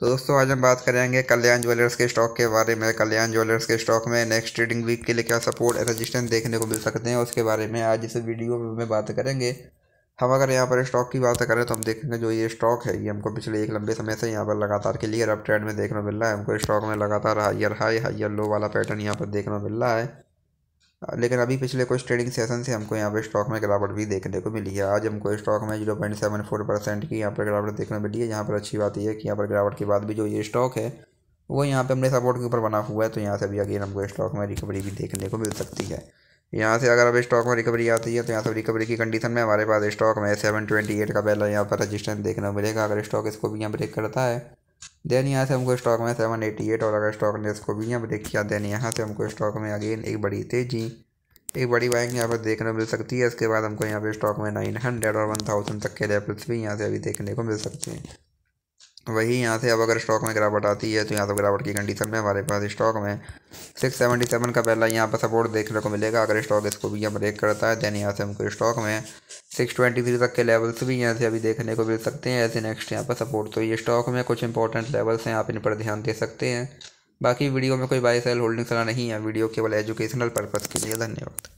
तो दोस्तों आज हम बात करेंगे कल्याण ज्वेलर्स के स्टॉक के बारे में कल्याण ज्वेलर्स के स्टॉक में नेक्स्ट ट्रेडिंग वीक के लिए क्या सपोर्ट रजिस्टेंस देखने को मिल सकते हैं उसके बारे में आज इस वीडियो में बात करेंगे हम अगर यहाँ पर स्टॉक की बात करें तो हम देखेंगे जो ये स्टॉक है ये हमको पिछले एक लंबे समय से यहाँ पर लगातार क्लियर अप ट्रेंड में देखने को मिल रहा है हमको स्टॉक में लगातार हाइयर हाई हाइयर लो वाला पैटर्न यहाँ पर देखने को मिल रहा है हाँ, लेकिन अभी पिछले कुछ ट्रेडिंग सेशन से हमको यहाँ पे स्टॉक में गिरावट भी देखने को मिली है आज हमको स्टॉक में zero point seven four percent की यहाँ पर गिरावट देखने को मिली है यहाँ पर अच्छी बात यह है कि यहाँ पर गिरावट के बाद भी जो ये स्टॉक है वो यहाँ पे अपने सपोर्ट के ऊपर बना हुआ है तो यहाँ से भी अगेन हमको स्टॉक में रिकवरी भी देखने को मिल सकती है यहाँ से अगर अब स्टॉक में रिकवरी आती है तो यहाँ से रिकवरी की कंडीशन में हमारे पास स्टॉक में सेवन ट्वेंटी एट का पहला यहाँ पर रजिस्टेंस देखने को मिलेगा अगर स्टॉक इसको भी यहाँ ब्रेक करता है देन यहाँ से हमको स्टॉक में सेवन एटी एट और अगर स्टॉक ने इसको भी यहाँ पर देख किया देन यहाँ से हमको स्टॉक में अगेन एक बड़ी तेजी एक बड़ी बाइक यहाँ पर देखने को मिल सकती है इसके बाद हमको यहाँ पे स्टॉक में नाइन हंड्रेड और वन थाउजेंड तक के लेवल्स भी यहाँ से अभी देखने को मिल सकते हैं वही यहाँ से अब अगर स्टॉक में गिरावट आती है तो यहाँ से गिरावट की कंडीशन में हमारे पास स्टॉक में सिक्स सेवेंटी सेवन का पहला यहाँ पर सपोर्ट देखने को मिलेगा अगर स्टॉक इसको भी यहाँ ब्रेक करता है देन यहाँ से हमको स्टॉक में सिक्स ट्वेंटी थ्री तक के लेवल्स भी यहाँ से अभी देखने को मिल सकते हैं ऐसे नेक्स्ट यहाँ पर सपोर्ट तो ये स्टॉक में कुछ इंपॉर्टेंट लेवल्स हैं आप इन पर ध्यान दे सकते हैं बाकी वीडियो में कोई बाई सेल होल्डिंग सलाह नहीं है वीडियो केवल एजुकेशनल पर्पज़ के लिए धन्यवाद